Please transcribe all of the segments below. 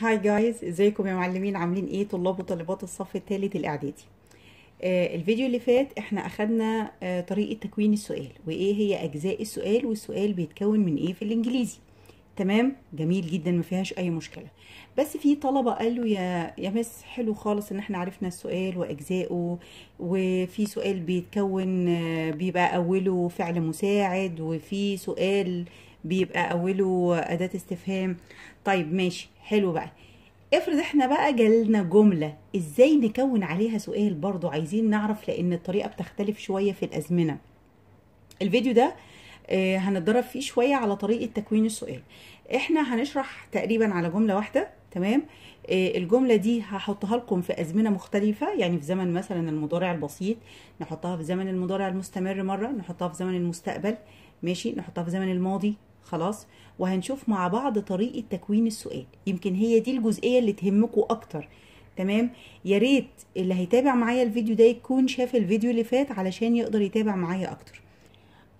هاي جايز ازيكم يا معلمين عاملين ايه طلاب وطالبات الصف الثالث الاعدادي آه الفيديو اللي فات احنا اخدنا آه طريقه تكوين السؤال وايه هي اجزاء السؤال والسؤال بيتكون من ايه في الانجليزي تمام جميل جدا ما فيهاش اي مشكله بس في طلبه قالوا يا يا مس حلو خالص ان احنا عرفنا السؤال واجزائه وفي سؤال بيتكون آه، بيبقى اوله فعل مساعد وفي سؤال بيبقى اوله اداه استفهام طيب ماشي حلو بقى افرض احنا بقى جالنا جمله ازاي نكون عليها سؤال برضو عايزين نعرف لان الطريقه بتختلف شويه في الازمنه الفيديو ده آه، هنتدرب فيه شويه على طريقه تكوين السؤال احنا هنشرح تقريبا على جمله واحده تمام آه، الجمله دي هحطها لكم في ازمنه مختلفه يعني في زمن مثلا المضارع البسيط نحطها في زمن المضارع المستمر مره نحطها في زمن المستقبل ماشي نحطها في زمن الماضي خلاص وهنشوف مع بعض طريقه تكوين السؤال يمكن هي دي الجزئيه اللي تهمكم اكتر تمام يا ريت اللي هيتابع معايا الفيديو ده يكون شاف الفيديو اللي فات علشان يقدر يتابع معايا اكتر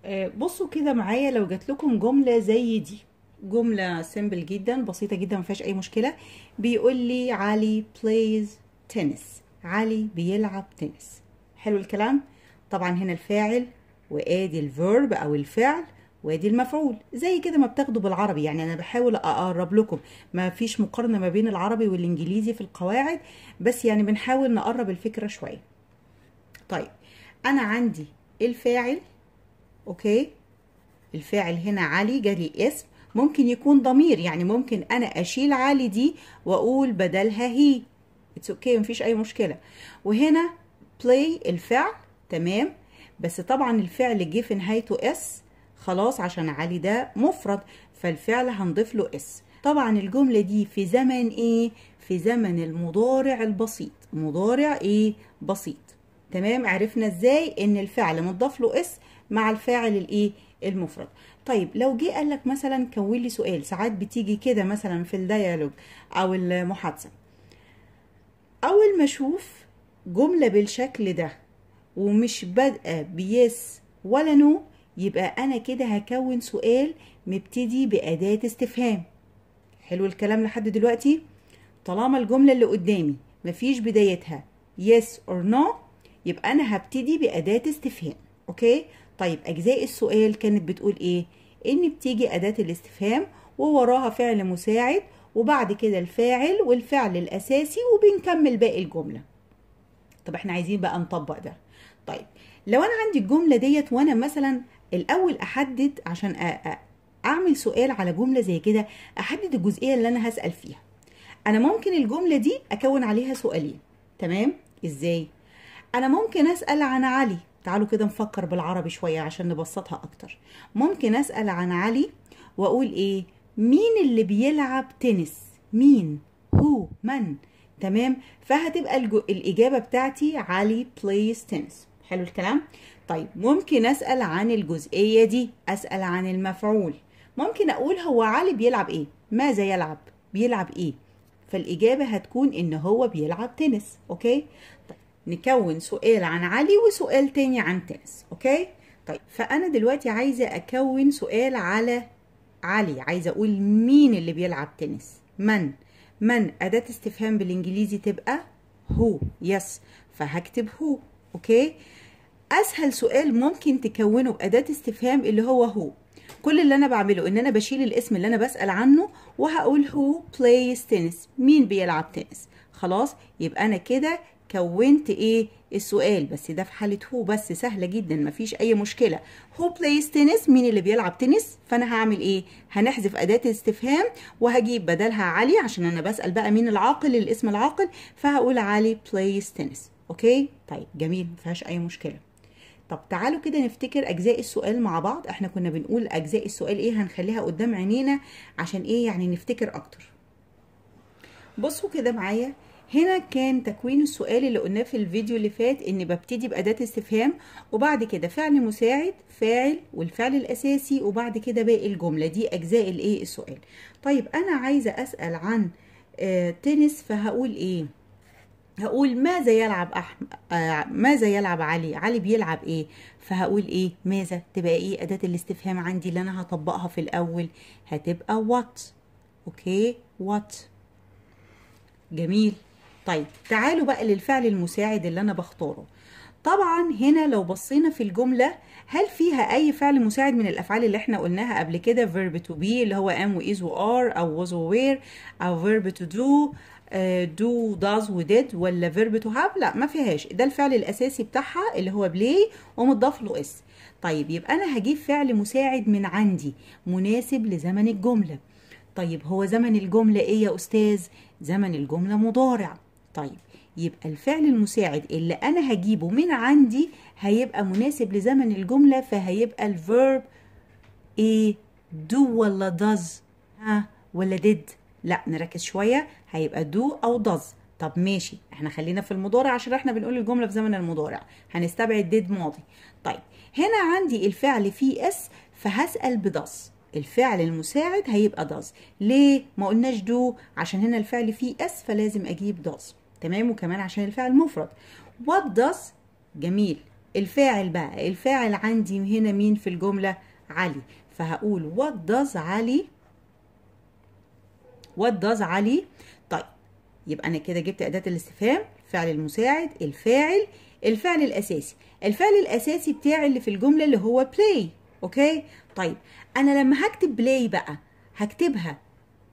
آه، بصوا كده معايا لو جات لكم جمله زي دي جمله سيمبل جدا بسيطه جدا ما فيهاش اي مشكله بيقول لي علي بلايز تنس علي بيلعب تنس حلو الكلام طبعا هنا الفاعل وادي الفيرب او الفعل وادي المفعول زي كده ما بتاخدوا بالعربي يعني انا بحاول اقرب لكم ما فيش مقارنه ما بين العربي والانجليزي في القواعد بس يعني بنحاول نقرب الفكره شويه طيب انا عندي الفاعل اوكي الفاعل هنا علي جالي اسم ممكن يكون ضمير يعني ممكن انا اشيل علي دي واقول بدلها هي اتس اوكي okay, مفيش اي مشكله وهنا بلاي الفعل تمام بس طبعا الفعل جه في نهايته اس خلاص عشان علي ده مفرد فالفعل هنضيف له اس طبعا الجملة دي في زمن ايه في زمن المضارع البسيط مضارع ايه بسيط تمام عرفنا ازاي ان الفعل متضاف له اس مع الفاعل الايه المفرد طيب لو جه قال لك مثلا كون لي سؤال ساعات بتيجي كده مثلا في الديالوج او المحادثه اول ما اشوف جمله بالشكل ده ومش بادئه بيس ولا نو يبقى أنا كده هكون سؤال مبتدي بأداة استفهام حلو الكلام لحد دلوقتي طالما الجملة اللي قدامي مفيش بدايتها yes or no يبقى أنا هبتدي بأداة استفهام أوكي طيب أجزاء السؤال كانت بتقول إيه إن إيه بتيجي أداة الاستفهام ووراها فعل مساعد وبعد كده الفاعل والفعل الأساسي وبنكمل باقي الجملة طب احنا عايزين بقى نطبق ده طيب لو انا عندي الجمله ديت وانا مثلا الاول احدد عشان اعمل سؤال على جمله زي كده احدد الجزئيه اللي انا هسال فيها انا ممكن الجمله دي اكون عليها سؤالين تمام ازاي انا ممكن اسال عن علي تعالوا كده نفكر بالعربي شويه عشان نبسطها اكتر ممكن اسال عن علي واقول ايه مين اللي بيلعب تنس مين هو من تمام فهتبقى الإجابة بتاعتي علي بلايز تنس حلو الكلام طيب ممكن أسأل عن الجزئية دي أسأل عن المفعول ممكن أقول هو علي بيلعب إيه ماذا يلعب بيلعب إيه فالإجابة هتكون إن هو بيلعب تنس أوكي طيب نكون سؤال عن علي وسؤال تاني عن تنس أوكي طيب فأنا دلوقتي عايزة أكون سؤال على علي عايزة أقول مين اللي بيلعب تنس من من أداة استفهام بالإنجليزي تبقى هو يس فهكتب هو أوكي اسهل سؤال ممكن تكونه باداه استفهام اللي هو هو كل اللي انا بعمله ان انا بشيل الاسم اللي انا بسال عنه وهقول هو بلايز تنس مين بيلعب تنس خلاص يبقى انا كده كونت ايه السؤال بس ده في حاله هو بس سهله جدا مفيش اي مشكله هو بلايز تنس مين اللي بيلعب تنس فانا هعمل ايه هنحذف اداه الاستفهام وهجيب بدلها علي عشان انا بسال بقى مين العاقل الاسم العاقل فهقول علي بلايز تنس اوكي طيب جميل مفيهاش اي مشكله طب تعالوا كده نفتكر اجزاء السؤال مع بعض احنا كنا بنقول اجزاء السؤال ايه هنخليها قدام عينينا عشان ايه يعني نفتكر اكتر بصوا كده معايا هنا كان تكوين السؤال اللي قلناه في الفيديو اللي فات ان ببتدي باداه استفهام وبعد كده فعل مساعد فاعل والفعل الاساسي وبعد كده باقي الجمله دي اجزاء الايه السؤال طيب انا عايزه اسال عن آه تنس فهقول ايه هقول ماذا يلعب أحمد آه ماذا يلعب علي علي بيلعب ايه فهقول ايه ماذا تبقى ايه اداه الاستفهام عندي اللي انا هطبقها في الاول هتبقى وات اوكي وات جميل طيب تعالوا بقى للفعل المساعد اللي انا بختاره طبعا هنا لو بصينا في الجملة هل فيها أي فعل مساعد من الأفعال اللي احنا قلناها قبل كده verb to be اللي هو am و is و are أو was و were أو verb to do آه، do does و did ولا verb to have لا ما فيهاش ده الفعل الأساسي بتاعها اللي هو play ومضاف له اس طيب يبقى أنا هجيب فعل مساعد من عندي مناسب لزمن الجملة طيب هو زمن الجملة إيه يا أستاذ؟ زمن الجملة مضارع طيب يبقى الفعل المساعد اللي انا هجيبه من عندي هيبقى مناسب لزمن الجمله فهيبقى الفيرب ايه دو ولا داز ها ولا ديد لا نركز شويه هيبقى دو او داز طب ماشي احنا خلينا في المضارع عشان احنا بنقول الجمله في زمن المضارع هنستبعد ديد ماضي طيب هنا عندي الفعل فيه اس فهسال بداز الفعل المساعد هيبقى داز ليه ما قلناش دو عشان هنا الفعل فيه اس فلازم اجيب داز تمام وكمان عشان الفعل مفرد what does جميل الفاعل بقى الفاعل عندي هنا مين في الجملة علي فهقول what does علي what does علي طيب يبقى أنا كده جبت أداة الاستفهام الفعل المساعد الفاعل الفعل الأساسي الفعل الأساسي بتاعي اللي في الجملة اللي هو play أوكي طيب أنا لما هكتب play بقى هكتبها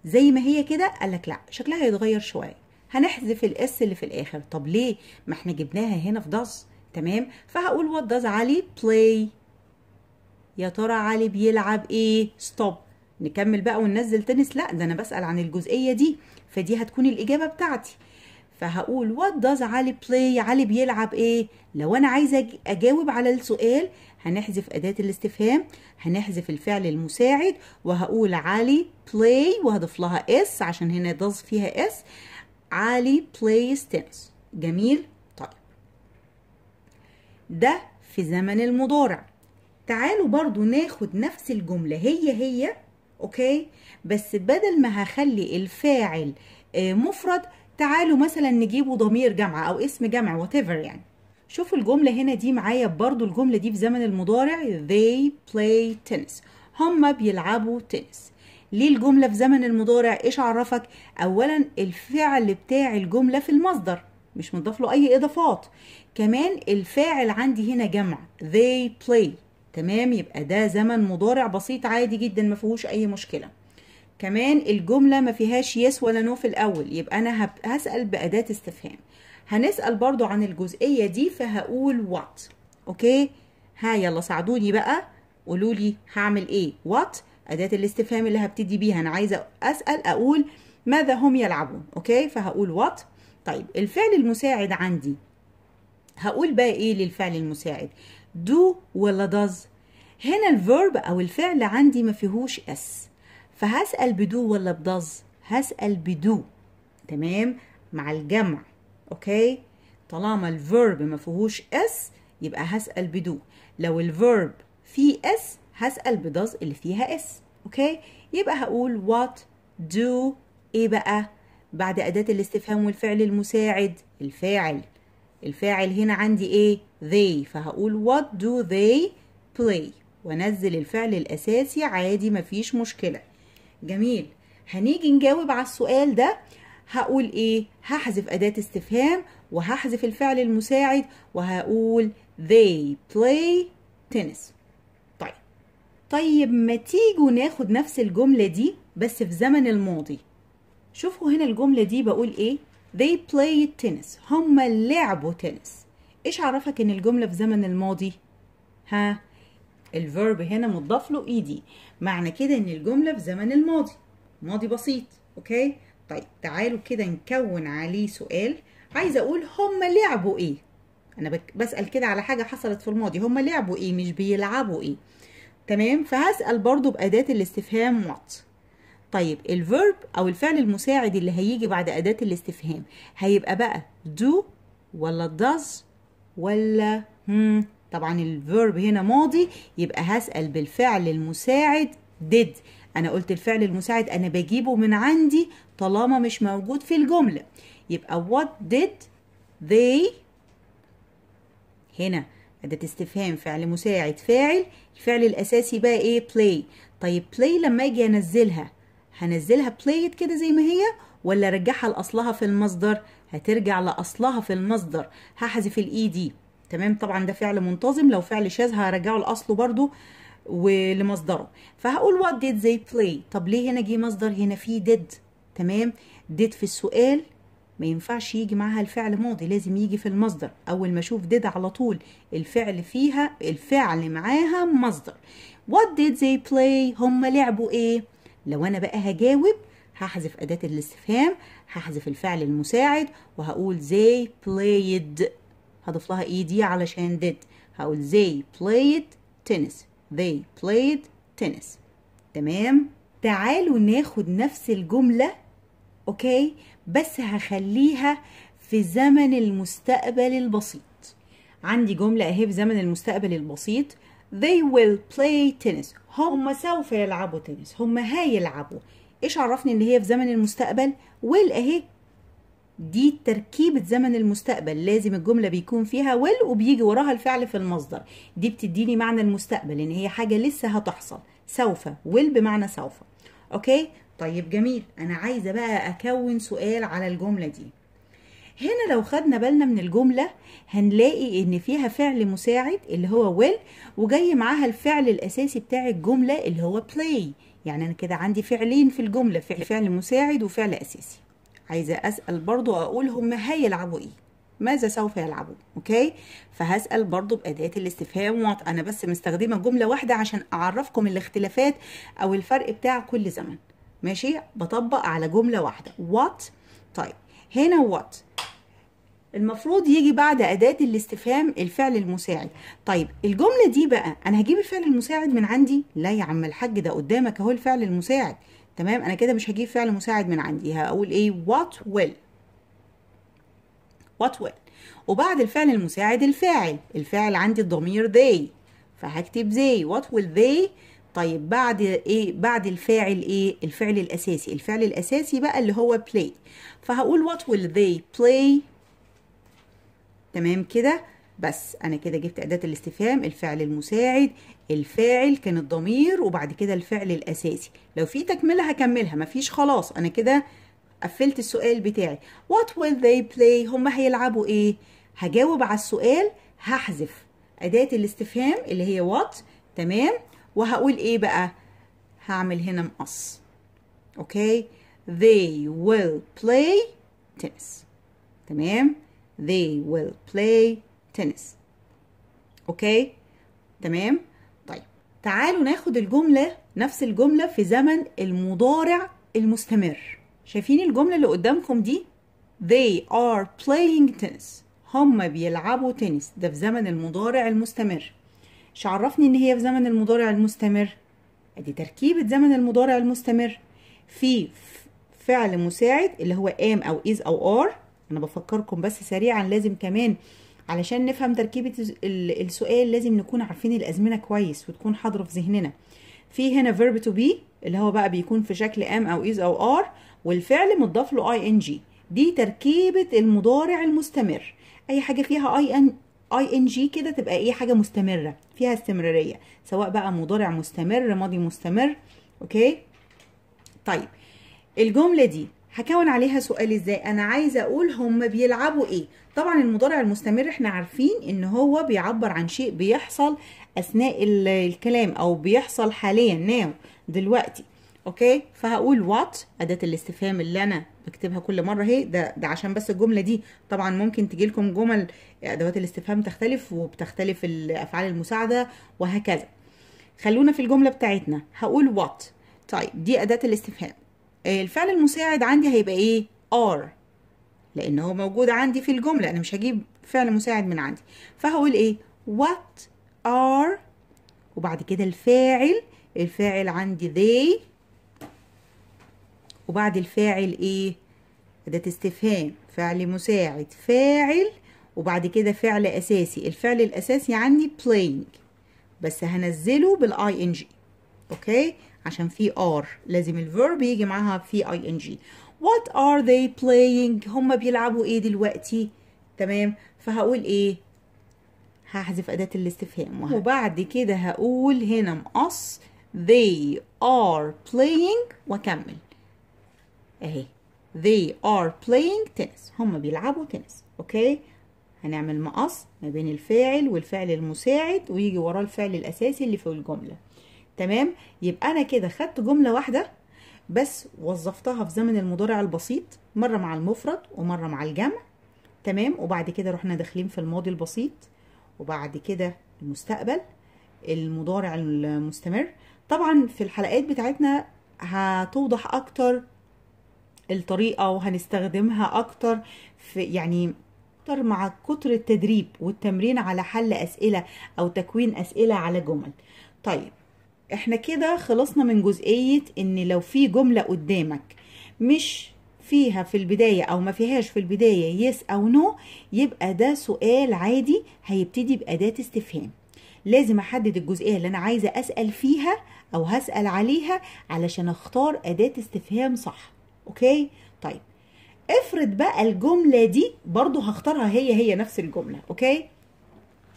زي ما هي كده قال لك لا شكلها هيتغير شوية هنحذف الاس اللي في الاخر طب ليه ما احنا جبناها هنا في داز تمام فهقول وات داز علي بلاي يا ترى علي بيلعب ايه ستوب نكمل بقى وننزل تنس لا ده انا بسال عن الجزئيه دي فدي هتكون الاجابه بتاعتي فهقول وات داز علي بلاي علي بيلعب ايه لو انا عايزه اجاوب على السؤال هنحذف اداه الاستفهام هنحذف الفعل المساعد وهقول علي بلاي وهضيف لها اس عشان هنا داز فيها اس علي plays tennis جميل طيب ده في زمن المضارع تعالوا برضو ناخد نفس الجملة هي هي أوكي بس بدل ما هخلي الفاعل آه، مفرد تعالوا مثلا نجيبه ضمير جمع أو اسم جمع whatever يعني شوفوا الجملة هنا دي معايا برضو الجملة دي في زمن المضارع they play tennis هما بيلعبوا تنس ليه الجملة في زمن المضارع ايش عرفك اولا الفعل بتاع الجملة في المصدر مش مضاف له اي اضافات كمان الفاعل عندي هنا جمع they play تمام يبقى ده زمن مضارع بسيط عادي جدا ما فيهوش اي مشكله كمان الجمله ما فيهاش يس ولا نو في الاول يبقى انا هسال باداه استفهام هنسال برضو عن الجزئيه دي فهقول وات اوكي ها يلا ساعدوني بقى قولوا لي هعمل ايه وات اداه الاستفهام اللي هبتدي بيها انا عايزه اسال اقول ماذا هم يلعبون اوكي فهقول وات طيب الفعل المساعد عندي هقول بقى ايه للفعل المساعد دو ولا داز هنا الفيرب او الفعل عندي ما فيهوش اس فهسال بدو ولا بداز هسال بدو تمام مع الجمع اوكي طالما الفيرب ما فيهوش اس يبقى هسال بدو لو الفيرب فيه اس هسأل بداز اللي فيها اس اوكي يبقى هقول what do ايه بقى بعد أداة الاستفهام والفعل المساعد الفاعل الفاعل هنا عندي ايه they فهقول what do they play وانزل الفعل الاساسي عادي مفيش مشكله جميل هنيجي نجاوب على السؤال ده هقول ايه هحذف اداه استفهام وهحذف الفعل المساعد وهقول they play tennis طيب ما تيجوا ناخد نفس الجملة دي بس في زمن الماضي شوفوا هنا الجملة دي بقول ايه they played tennis هما لعبوا تنس ايش عرفك ان الجملة في زمن الماضي ها الفيرب هنا مضاف له ايدي معنى كده ان الجملة في زمن الماضي ماضي بسيط اوكي طيب تعالوا كده نكون عليه سؤال عايزه اقول هما لعبوا ايه انا بسال كده على حاجه حصلت في الماضي هما لعبوا ايه مش بيلعبوا ايه تمام فهسأل برضو بأداة الاستفهام what طيب الفيرب أو الفعل المساعد اللي هيجي بعد أداة الاستفهام هيبقى بقى do ولا does ولا هم hmm؟ طبعا الفيرب هنا ماضي يبقى هسأل بالفعل المساعد did أنا قلت الفعل المساعد أنا بجيبه من عندي طالما مش موجود في الجملة يبقى what did they هنا أداة استفهام فعل مساعد فاعل الفعل الأساسي بقى إيه play طيب play لما أجي أنزلها هنزلها played كده زي ما هي ولا أرجعها لأصلها في المصدر هترجع لأصلها في المصدر هحذف الإي دي e تمام طبعا ده فعل منتظم لو فعل شاذ هرجعه لأصله برضو ولمصدره فهقول what did they play طب ليه هنا جه مصدر هنا فيه did تمام did في السؤال ما ينفعش يجي معها الفعل ماضي لازم يجي في المصدر اول ما اشوف ديد على طول الفعل فيها الفعل معاها مصدر what did they play هم لعبوا ايه لو انا بقى هجاوب هحذف اداه الاستفهام هحذف الفعل المساعد وهقول they played هضيف لها اي دي علشان did هقول they played tennis they played tennis تمام تعالوا ناخد نفس الجمله اوكي بس هخليها في زمن المستقبل البسيط عندي جملة اهي في زمن المستقبل البسيط they will play tennis هم سوف يلعبوا تنس هم هيلعبوا ايش عرفني ان هي في زمن المستقبل will اهي دي تركيبة زمن المستقبل لازم الجملة بيكون فيها will وبيجي وراها الفعل في المصدر دي بتديني معنى المستقبل ان هي حاجة لسه هتحصل سوف will بمعنى سوف اوكي طيب جميل انا عايزه بقى اكون سؤال على الجمله دي هنا لو خدنا بالنا من الجمله هنلاقي ان فيها فعل مساعد اللي هو will وجاي معاها الفعل الاساسي بتاع الجمله اللي هو play يعني انا كده عندي فعلين في الجمله فعل, فعل مساعد وفعل اساسي عايزه اسال برضو اقول هم هيلعبوا ايه ماذا سوف يلعبوا اوكي فهسال برضو باداه الاستفهام انا بس مستخدمه جمله واحده عشان اعرفكم الاختلافات او الفرق بتاع كل زمن ماشي بطبق على جمله واحده وات طيب هنا وات المفروض يجي بعد أداة الاستفهام الفعل المساعد طيب الجملة دي بقى أنا هجيب الفعل المساعد من عندي لا يا عم الحاج ده قدامك أهو الفعل المساعد تمام أنا كده مش هجيب فعل مساعد من عندي هقول إيه what will what will وبعد الفعل المساعد الفاعل الفاعل عندي الضمير they فهكتب they what will they طيب بعد ايه بعد الفاعل ايه الفعل الاساسي الفعل الاساسي بقى اللي هو play فهقول what will they play تمام كده بس انا كده جبت اداه الاستفهام الفعل المساعد الفاعل كان الضمير وبعد كده الفعل الاساسي لو في تكمله هكملها مفيش خلاص انا كده قفلت السؤال بتاعي what will they play هم هيلعبوا ايه هجاوب على السؤال هحذف اداه الاستفهام اللي هي what تمام وهقول ايه بقى هعمل هنا مقص اوكي they will play tennis تمام they will play tennis اوكي تمام طيب تعالوا ناخد الجمله نفس الجمله في زمن المضارع المستمر شايفين الجمله اللي قدامكم دي they are playing tennis هم بيلعبوا تنس ده في زمن المضارع المستمر مش عرفني ان هي في زمن المضارع المستمر ادي تركيبه زمن المضارع المستمر في فعل مساعد اللي هو ام او از او ار انا بفكركم بس سريعا لازم كمان علشان نفهم تركيبه السؤال لازم نكون عارفين الازمنه كويس وتكون حاضره في ذهننا في هنا فيرب تو بي اللي هو بقى بيكون في شكل ام او از او ار والفعل مضاف له اي ان جي دي تركيبه المضارع المستمر اي حاجه فيها اي ان اي ان جي كده تبقى ايه حاجه مستمره فيها استمراريه سواء بقى مضارع مستمر ماضي مستمر اوكي طيب الجمله دي هكون عليها سؤال ازاي انا عايزه اقول هم بيلعبوا ايه طبعا المضارع المستمر احنا عارفين ان هو بيعبر عن شيء بيحصل اثناء الكلام او بيحصل حاليا ناو دلوقتي اوكي فهقول وات اداه الاستفهام اللي انا بكتبها كل مره اهي ده ده عشان بس الجمله دي طبعا ممكن تجي لكم جمل ادوات الاستفهام تختلف وبتختلف الافعال المساعده وهكذا خلونا في الجمله بتاعتنا هقول وات طيب دي اداه الاستفهام الفعل المساعد عندي هيبقى ايه ار لان هو موجود عندي في الجمله انا مش هجيب فعل مساعد من عندي فهقول ايه وات ار وبعد كده الفاعل الفاعل عندي they وبعد الفاعل ايه أداة استفهام فعل مساعد فاعل وبعد كده فعل أساسي الفعل الأساسي عندي playing بس هنزله بالاي ان جي اوكي عشان في ار لازم الفيرب يجي معاها في اي ان جي وات ار they playing هم بيلعبوا ايه دلوقتي تمام فهقول ايه هحذف اداه الاستفهام وبعد كده هقول هنا مقص they are playing واكمل اهي they are playing tennis هم بيلعبوا تنس اوكي هنعمل مقص ما بين الفاعل والفعل المساعد ويجي وراه الفعل الاساسي اللي في الجمله تمام يبقى انا كده خدت جمله واحده بس وظفتها في زمن المضارع البسيط مره مع المفرد ومره مع الجمع تمام وبعد كده رحنا داخلين في الماضي البسيط وبعد كده المستقبل المضارع المستمر طبعا في الحلقات بتاعتنا هتوضح اكتر الطريقه وهنستخدمها اكتر في يعني اكتر مع كتر التدريب والتمرين على حل اسئله او تكوين اسئله على جمل طيب احنا كده خلصنا من جزئيه ان لو في جمله قدامك مش فيها في البداية أو ما فيهاش في البداية يس أو نو يبقى ده سؤال عادي هيبتدي بأداة استفهام لازم أحدد الجزئية اللي أنا عايزة أسأل فيها أو هسأل عليها علشان أختار أداة استفهام صح اوكي طيب افرض بقى الجمله دي برضو هختارها هي هي نفس الجمله اوكي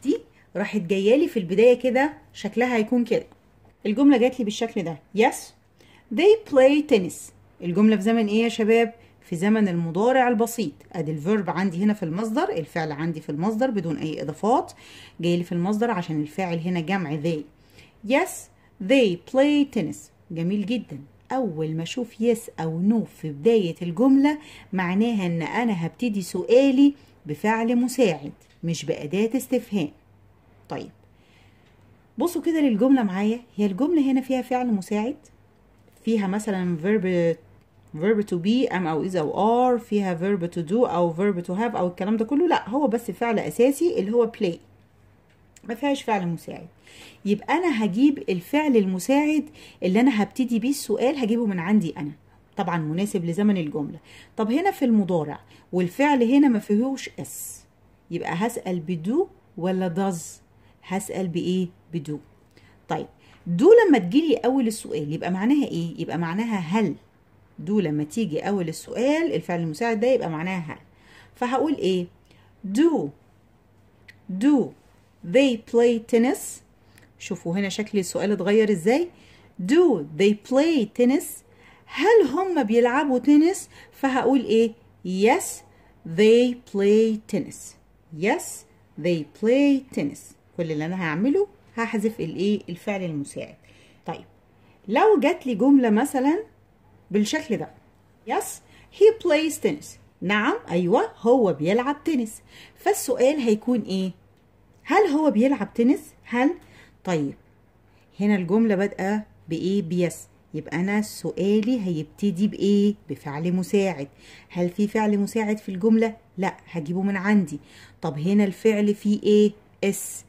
دي راحت جايه لي في البدايه كده شكلها هيكون كده الجمله جات لي بالشكل ده yes they play tennis الجمله في زمن ايه يا شباب في زمن المضارع البسيط ادي الفيرب عندي هنا في المصدر الفعل عندي في المصدر بدون اي اضافات جاي لي في المصدر عشان الفاعل هنا جمع they yes they play tennis جميل جدا اول ما اشوف يس او نو في بدايه الجمله معناها ان انا هبتدي سؤالي بفعل مساعد مش باداه استفهام طيب بصوا كده للجمله معايا هي الجمله هنا فيها فعل مساعد فيها مثلا verb verb to be am او is او are فيها verb to do او verb to have او الكلام ده كله لا هو بس فعل اساسي اللي هو play ما فيهاش فعل مساعد يبقى انا هجيب الفعل المساعد اللي انا هبتدي بيه السؤال هجيبه من عندي انا طبعا مناسب لزمن الجمله طب هنا في المضارع والفعل هنا ما فيهوش اس يبقى هسال بدو ولا داز هسال بايه بدو طيب دو لما تجيلي اول السؤال يبقى معناها ايه يبقى معناها هل دو لما تيجي اول السؤال الفعل المساعد ده يبقى معناها هل فهقول ايه دو دو they play tennis شوفوا هنا شكل السؤال اتغير ازاي do they play tennis هل هم بيلعبوا تنس فهقول ايه yes they play tennis yes they play tennis كل اللي انا هعمله هحذف الايه الفعل المساعد طيب لو جات لي جمله مثلا بالشكل ده yes he plays tennis نعم ايوه هو بيلعب تنس فالسؤال هيكون ايه هل هو بيلعب تنس هل طيب هنا الجمله بادئه بايه بيس يبقى انا سؤالي هيبتدي بايه بفعل مساعد هل في فعل مساعد في الجمله لا هجيبه من عندي طب هنا الفعل فيه ايه اس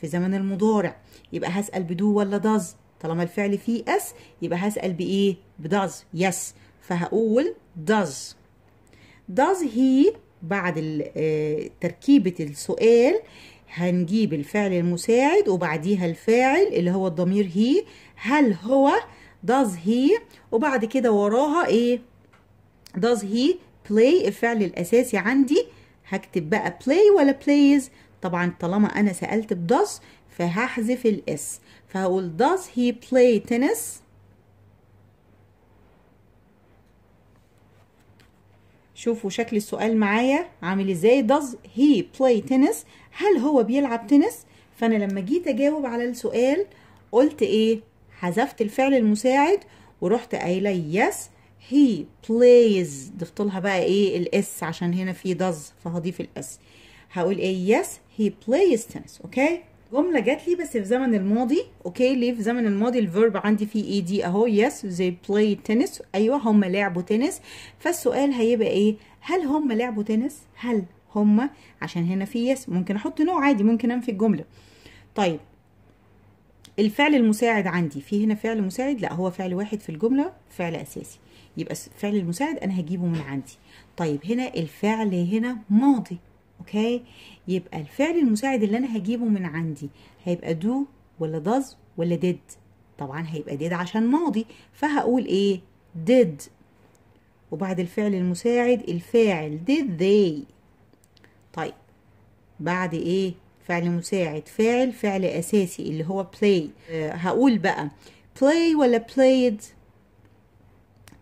في زمن المضارع يبقى هسال بدو ولا داز طالما الفعل فيه اس يبقى هسال بايه بداز يس فهقول داز داز هي بعد آه، تركيبة السؤال هنجيب الفعل المساعد وبعديها الفاعل اللي هو الضمير هي هل هو does he وبعد كده وراها ايه does he play الفعل الاساسي عندي هكتب بقى play ولا plays طبعا طالما انا سالت بdoes فهحذف الاس فهقول does he play tennis شوفوا شكل السؤال معايا عامل ازاي does he play tennis هل هو بيلعب تنس فانا لما جيت اجاوب على السؤال قلت ايه حذفت الفعل المساعد ورحت قايله yes he plays ضفت لها بقى ايه الاس عشان هنا في does فهضيف الاس هقول ايه yes he plays tennis اوكي okay? جمله جات لي بس في زمن الماضي اوكي ليه في زمن الماضي الفيرب عندي فيه اي دي اهو يس زي بلاي تنس ايوه هم لعبوا تنس فالسؤال هيبقى ايه هل هم لعبوا تنس هل هم عشان هنا في يس ممكن احط نوع عادي ممكن انفي الجمله طيب الفعل المساعد عندي في هنا فعل مساعد لا هو فعل واحد في الجمله فعل اساسي يبقى الفعل المساعد انا هجيبه من عندي طيب هنا الفعل هنا ماضي اوكي يبقى الفعل المساعد اللي انا هجيبه من عندي هيبقى دو ولا داز ولا ديد طبعا هيبقى ديد عشان ماضي فهقول ايه ديد وبعد الفعل المساعد الفاعل did they طيب بعد ايه فعل مساعد فاعل فعل اساسي اللي هو play أه هقول بقى play ولا played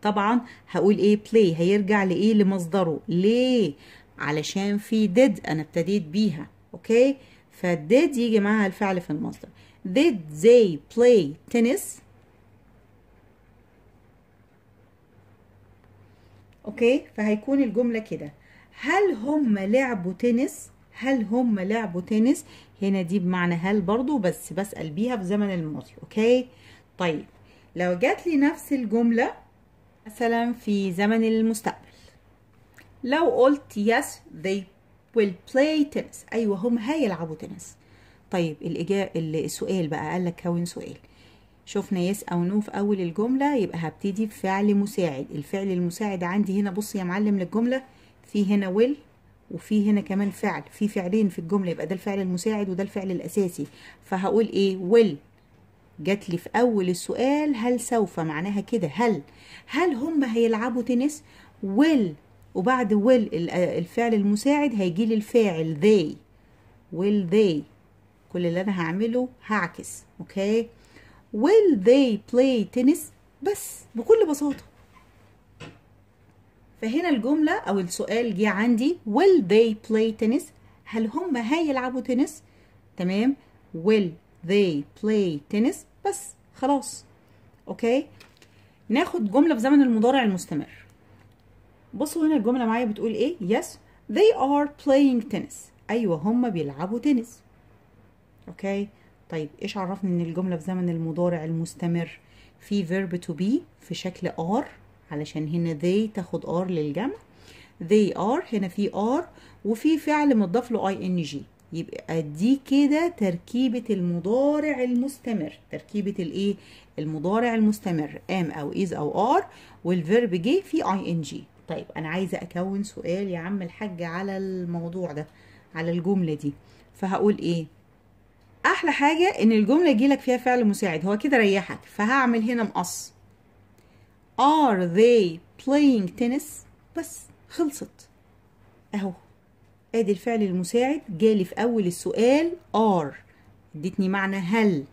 طبعا هقول ايه play هيرجع لايه لمصدره ليه علشان في did انا ابتديت بيها اوكي فديد يجي معاها الفعل في المصدر did they play tennis اوكي فهيكون الجملة كده هل هم لعبوا تنس هل هم لعبوا تنس هنا دي بمعنى هل برضو بس بسأل بيها في زمن الماضي اوكي طيب لو جات لي نفس الجملة مثلا في زمن المستقبل لو قلت yes they will play tennis أيوة هم هيلعبوا تنس طيب الإجابة السؤال بقى قال لك كون سؤال شفنا يس أو نو في أول الجملة يبقى هبتدي بفعل مساعد الفعل المساعد عندي هنا بص يا معلم للجملة في هنا will وفي هنا كمان فعل في فعلين في الجملة يبقى ده الفعل المساعد وده الفعل الأساسي فهقول إيه will جات لي في أول السؤال هل سوف معناها كده هل هل هم هيلعبوا تنس will وبعد will الفعل المساعد هيجي لي الفاعل they will they كل اللي انا هعمله هعكس اوكي will they play tennis بس بكل بساطه فهنا الجمله او السؤال جه عندي will they play tennis هل هم هيلعبوا تنس تمام will they play tennis بس خلاص اوكي ناخد جمله في زمن المضارع المستمر بصوا هنا الجمله معايا بتقول ايه yes they are playing tennis ايوه هم بيلعبوا تنس اوكي طيب ايش عرفني ان الجمله في زمن المضارع المستمر في verb to be في شكل are علشان هنا they تاخد are للجمع they are هنا في are وفي فعل مضاف له ing يبقى دي كده تركيبة المضارع المستمر تركيبة الايه المضارع المستمر am او is او are والفيرب جي في ing طيب انا عايزه اكون سؤال يا عم الحاج على الموضوع ده على الجمله دي فهقول ايه احلى حاجه ان الجمله يجيلك فيها فعل مساعد هو كده ريحك فهعمل هنا مقص are they playing tennis بس خلصت اهو ادي الفعل المساعد جالي في اول السؤال are اديتني معنى هل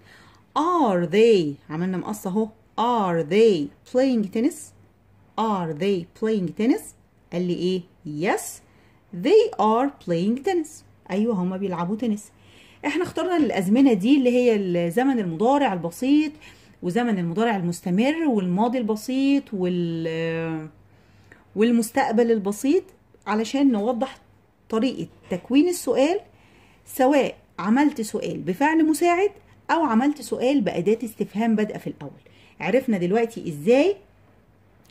are they عملنا مقص اهو are they playing tennis Are they playing tennis? قال لي إيه؟ Yes they are playing tennis. أيوه هما بيلعبوا تنس. إحنا اخترنا الأزمنة دي اللي هي الزمن المضارع البسيط وزمن المضارع المستمر والماضي البسيط وال والمستقبل البسيط علشان نوضح طريقة تكوين السؤال سواء عملت سؤال بفعل مساعد أو عملت سؤال بأداة استفهام بادئة في الأول عرفنا دلوقتي إزاي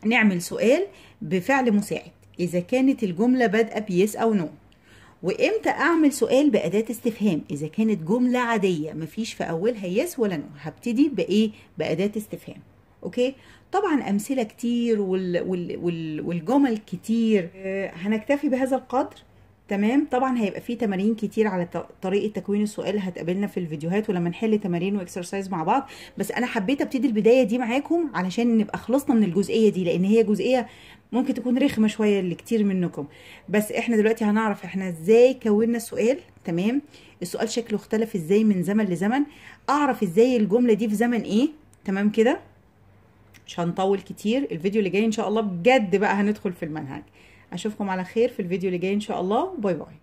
نعمل سؤال بفعل مساعد إذا كانت الجملة بادئة بيس أو نو وإمتى أعمل سؤال بأداة استفهام إذا كانت جملة عادية مفيش في أولها يس ولا نو هبتدي بإيه بأداة استفهام أوكي طبعا أمثلة كتير وال... وال... وال... والجمل كتير آه، هنكتفي بهذا القدر تمام طبعا هيبقى فيه تمارين كتير على طريقه تكوين السؤال هتقابلنا في الفيديوهات ولما نحل تمارين واكسرسايز مع بعض بس انا حبيت ابتدي البدايه دي معاكم علشان نبقى خلصنا من الجزئيه دي لان هي جزئيه ممكن تكون رخمه شويه لكتير منكم بس احنا دلوقتي هنعرف احنا ازاي كونا السؤال تمام السؤال شكله اختلف ازاي من زمن لزمن اعرف ازاي الجمله دي في زمن ايه تمام كده مش هنطول كتير الفيديو اللي جاي ان شاء الله بجد بقى هندخل في المنهج اشوفكم على خير في الفيديو اللي جاي ان شاء الله باي باي